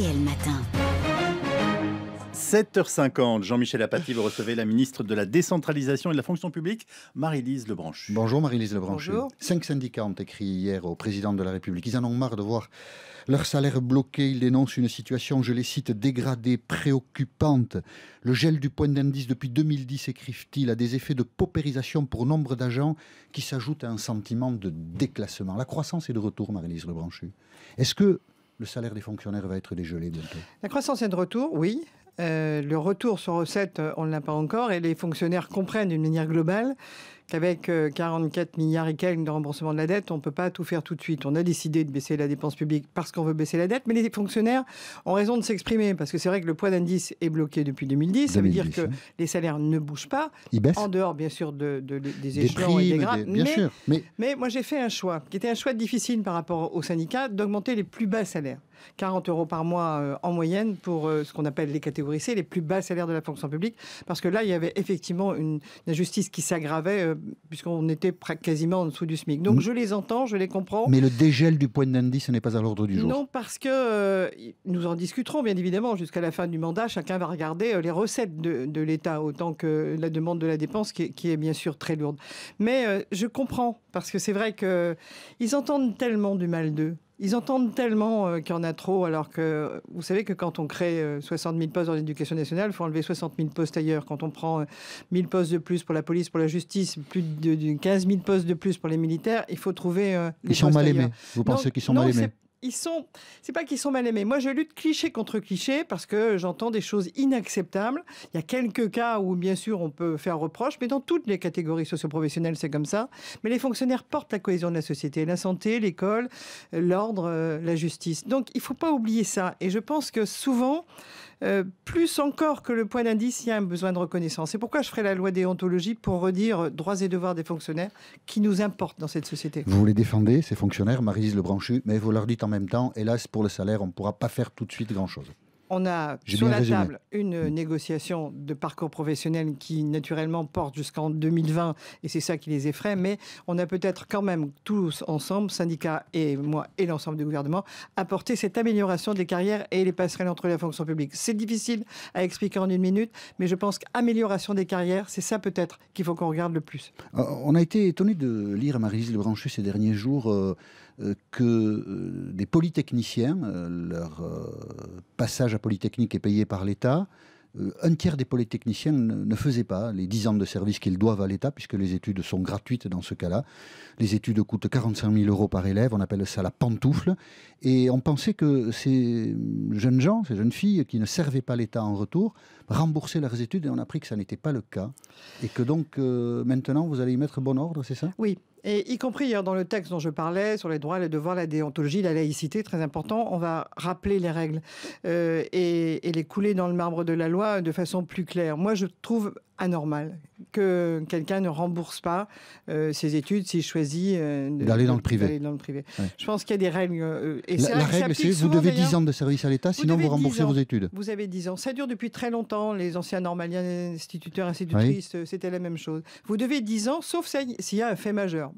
le Matin. 7h50, Jean-Michel Apathy, vous recevez la ministre de la Décentralisation et de la Fonction publique, Marie-Lise Lebranche. Bonjour Marie-Lise Lebranche. Bonjour. Cinq syndicats ont écrit hier au président de la République. Ils en ont marre de voir leur salaire bloqué. Ils dénoncent une situation, je les cite, dégradée, préoccupante. Le gel du point d'indice depuis 2010, écrivent-ils, a des effets de paupérisation pour nombre d'agents qui s'ajoutent à un sentiment de déclassement. La croissance est de retour, Marie-Lise Lebranche. Est-ce que le salaire des fonctionnaires va être dégelé bientôt. La croissance est de retour, oui. Euh, le retour sur recettes, on ne l'a pas encore, et les fonctionnaires comprennent d'une manière globale qu'avec 44 euh, milliards et quelques de remboursement de la dette, on ne peut pas tout faire tout de suite. On a décidé de baisser la dépense publique parce qu'on veut baisser la dette, mais les fonctionnaires ont raison de s'exprimer parce que c'est vrai que le poids d'indice est bloqué depuis 2010. ça veut dire que les salaires ne bougent pas. En dehors, bien sûr, de, des échelons et des grades. mais, moi, j'ai fait un choix qui était un choix difficile par rapport aux syndicats d'augmenter les plus bas salaires. 40 euros par mois euh, en moyenne pour euh, ce qu'on appelle les catégories C, les plus bas salaires de la fonction publique, parce que là, il y avait effectivement une, injustice qui s'aggravait puisqu'on était quasiment en dessous du SMIC. Donc mm. je les entends, je les comprends. Mais le dégel du point d'indice, ce n'est pas à l'ordre du jour. Non, parce que euh, nous en discuterons, bien évidemment, jusqu'à la fin du mandat. Chacun va regarder euh, les recettes de, l'État, autant que la demande de la dépense, qui est, bien sûr très lourde. Mais euh, je comprends, parce que c'est vrai qu'ils entendent tellement du mal d'eux. Ils entendent tellement euh, qu'il y en a trop, alors que vous savez que quand on crée 60 euh, 000 postes dans l'éducation nationale, il faut enlever 60 000 postes ailleurs. Quand on prend 1 euh, 000 postes de plus pour la police, pour la justice, plus de, 15 000 postes de plus pour les militaires, il faut trouver les ils sont mal aimés. Vous pensez qu'ils sont mal aimés ils sont, c'est pas qu'ils sont mal aimés. Moi, je lutte cliché contre cliché parce que j'entends des choses inacceptables. Il y a quelques cas où, bien sûr, on peut faire reproche, mais dans toutes les catégories socioprofessionnelles, c'est comme ça. Mais les fonctionnaires portent la cohésion de la société, la santé, l'école, euh, l'ordre, euh, la justice. Donc, il faut pas oublier ça. Et je pense que souvent, euh, plus encore que le point d'indice, il y a un besoin de reconnaissance. C'est pourquoi je ferai la loi déontologie pour redire droits et devoirs des fonctionnaires qui nous importent dans cette société. Vous les défendez, ces fonctionnaires, Marise Lebranchu, mais vous leur dites en même temps, hélas, pour le salaire, on ne pourra pas faire tout de suite grand-chose. On a sur la table une négociation de parcours professionnel qui naturellement porte jusqu'en 2020 et c'est ça qui les effraie, mais on a peut-être quand même tous ensemble, syndicats et moi et l'ensemble du gouvernement, apporté cette amélioration des carrières et les passerelles entre la fonction publique. C'est difficile à expliquer en une minute, mais je pense qu'amélioration des carrières, c'est ça peut-être qu'il faut qu'on regarde le plus. Euh, on a été étonné de lire à Marie-Lise ces derniers jours. Euh, euh, que euh, des polytechniciens, euh, leur passage à Polytechnique est payé par l'État, un tiers des polytechniciens ne, faisaient pas les 10 ans de service qu'ils doivent à l'État, puisque les études sont gratuites dans ce cas-là. Les études coûtent 45 000 euros par élève, on appelle ça la pantoufle. Et on pensait que ces jeunes gens, ces jeunes filles qui ne servaient pas l'État en retour, remboursaient leurs études, et on a appris que ça n'était pas le cas. Et que donc maintenant, vous allez y mettre bon ordre, c'est ça Oui, et y compris hier hein, dans le texte dont je parlais, sur les droits, les devoirs, la déontologie, la laïcité, très important, on va rappeler les règles euh, et les couler dans le marbre de la loi de façon plus claire. Moi, je trouve anormal que quelqu'un ne rembourse pas euh, ses études s'il choisit euh, d'aller dans, le privé. Je pense qu'il y a des règles. Euh, la, règle, c'est vous devez 10 ans de service à l'État, sinon vous remboursez vos études. Vous avez 10 ans. Ça dure depuis très longtemps. Les anciens normaliens, instituteurs, institutrices, c'était la même chose. Vous devez 10 ans, sauf s'il y a un fait majeur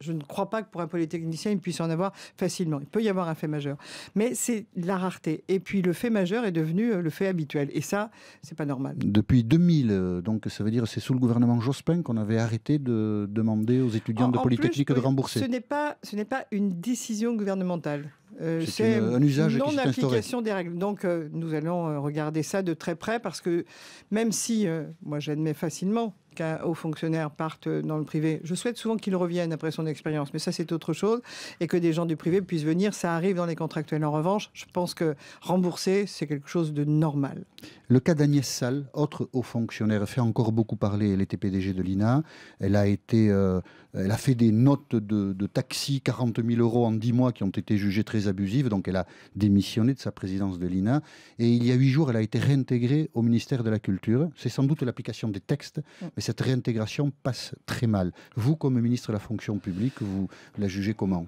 je ne crois pas que pour un polytechnicien, il puisse en avoir facilement. Il peut y avoir un fait majeur. Mais c'est la rareté. Et puis le fait majeur est devenu euh, le fait habituel. Et ça, c'est pas normal. Depuis 2000, euh, donc ça veut dire c'est sous le gouvernement Jospin qu'on avait arrêté de demander aux étudiants de Polytechnique de rembourser. Ce n'est pas, ce n'est pas une décision gouvernementale. Euh, c'est un usage non application des règles. Donc nous allons regarder ça de très près parce que même si moi j'admets facilement hauts fonctionnaires partent dans le privé. Je souhaite souvent qu'ils revienne après son expérience, mais ça c'est autre chose, et que des gens du privé puissent venir, ça arrive dans les contractuels. En revanche, je pense que rembourser, c'est quelque chose de normal. Le cas d'Agnès Salle, autre haut fonctionnaire, fait encore beaucoup parler, elle était PDG de l'INA, elle a, été, euh, elle a fait des notes de, de taxi, 40 000 euros en 10 mois, qui ont été jugées très abusives, donc elle a démissionné de sa présidence de l'INA, et il y a 8 jours, elle a été réintégrée au ministère de la Culture. C'est sans doute l'application des textes, mm. mais cette réintégration passe très mal. Vous, comme ministre de la fonction publique, vous la jugez comment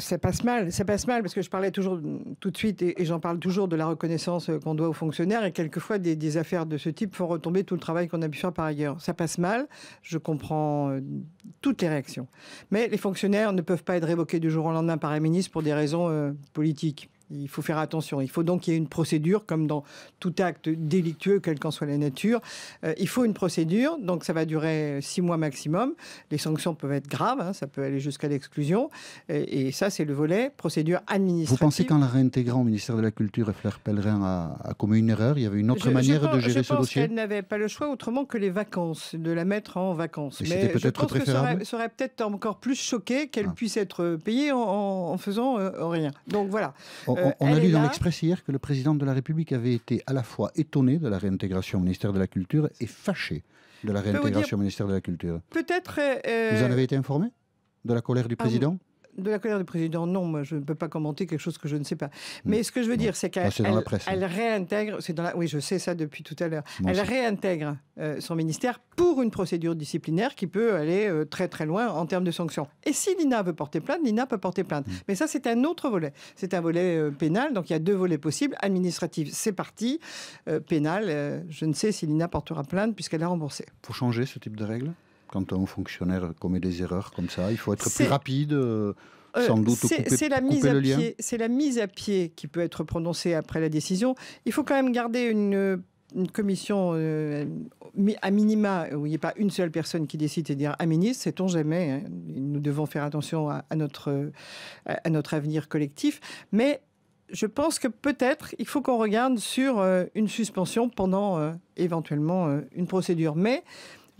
ça passe mal, ça passe mal parce que je parlais toujours tout de suite et, j'en parle toujours de la reconnaissance qu'on doit aux fonctionnaires et quelquefois des, affaires de ce type font retomber tout le travail qu'on a pu faire par ailleurs. Ça passe mal, je comprends euh, toutes les réactions. Mais les fonctionnaires ne peuvent pas être révoqués du jour au lendemain par un ministre pour des raisons euh, politiques. Il faut faire attention. Il faut donc qu'il y ait une procédure, comme dans tout acte délictueux, quelle qu'en soit la nature. Euh, il faut une procédure, donc ça va durer six mois maximum. Les sanctions peuvent être graves, hein, ça peut aller jusqu'à l'exclusion. Et, ça, c'est le volet procédure administrative. Vous pensez qu'en la réintégrant au ministère de la Culture, Fleur Pellerin a, commis une erreur Il y avait une autre manière de gérer ce dossier Je n'avait pas le choix autrement que les vacances, de la mettre en vacances. Mais je pense que ça serait peut-être encore plus choqué qu'elle ah. puisse être payée en, faisant euh, rien. Donc voilà. Euh, on, a lu dans l'Express hier que le président de la République avait été à la fois étonné de la réintégration au ministère de la Culture et fâché de la réintégration au ministère de la Culture. Peut-être. Euh, vous en euh, avez été informé de la colère du ah président de la colère du président, non, moi, je ne peux pas commenter quelque chose que je ne sais pas. Mm. Mais ce que je veux mm. dire, c'est qu'elle hein. réintègre, c'est dans la, oui, je sais ça depuis tout à l'heure, elle réintègre euh, son ministère pour une procédure disciplinaire qui peut aller euh, très très loin en termes de sanctions. Et si Lina veut porter plainte, Lina peut porter plainte. Mm. Mais ça, c'est un autre volet. C'est un volet euh, pénal, donc il y a deux volets possibles. Administratif, c'est parti. pénal, je ne sais si Lina portera plainte puisqu'elle a remboursé. Pour changer ce type de règle quand un fonctionnaire commet des erreurs comme ça Il faut être plus rapide euh, euh, sans doute c'est la mise à pied c'est la mise à pied qui peut être prononcée après la décision il faut quand même garder une commission euh, à minima, où il n'y a pas une seule personne qui décide et dire à ah, ministre, sait-on jamais hein, Nous devons faire attention à, notre, à notre avenir collectif. Mais je pense que peut-être il faut qu'on regarde sur une suspension pendant éventuellement une procédure. Mais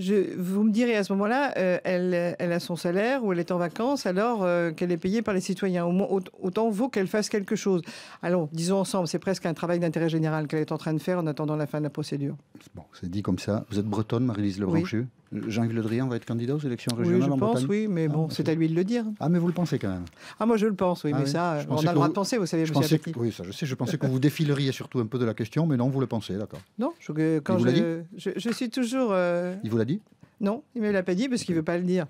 vous me direz à ce moment-là, euh, elle, a son salaire ou elle est en vacances alors euh, qu'elle est payée par les citoyens. Au autant vaut qu'elle fasse quelque chose. Allons, disons ensemble, c'est presque un travail d'intérêt général qu'elle est en train de faire en attendant la fin de la procédure. Bon, c'est dit comme ça. Vous êtes bretonne, Marie-Lise Lebranchu Jean-Yves Le Drian va être candidat aux élections régionales oui, je pense, Oui, mais bon, ah, c'est à lui de le dire. Ah, mais vous le pensez quand même. Ah, moi je le pense, oui, ah mais ça, on a le droit de penser, vous savez, je pensais Oui, ça, je sais, je pensais que vous défileriez surtout un peu de la question, mais non, vous le pensez, d'accord. Non, je, quand suis toujours. Euh, il vous l'a dit Non, il ne me l'a pas dit parce qu'il ne veut pas le dire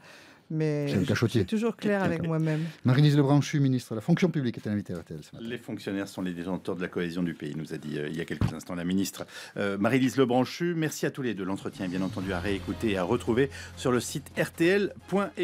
mais je toujours clair avec moi-même. Marie-Lise Lebranchu, ministre de la Fonction publique, était invitée à RTL Les fonctionnaires sont les détenteurs de la cohésion du pays, nous a dit euh, il y a quelques instants la ministre. Euh, Marie-Lise Lebranchu, merci à tous les deux. L'entretien est bien entendu à réécouter et à retrouver sur le site rtl.fr.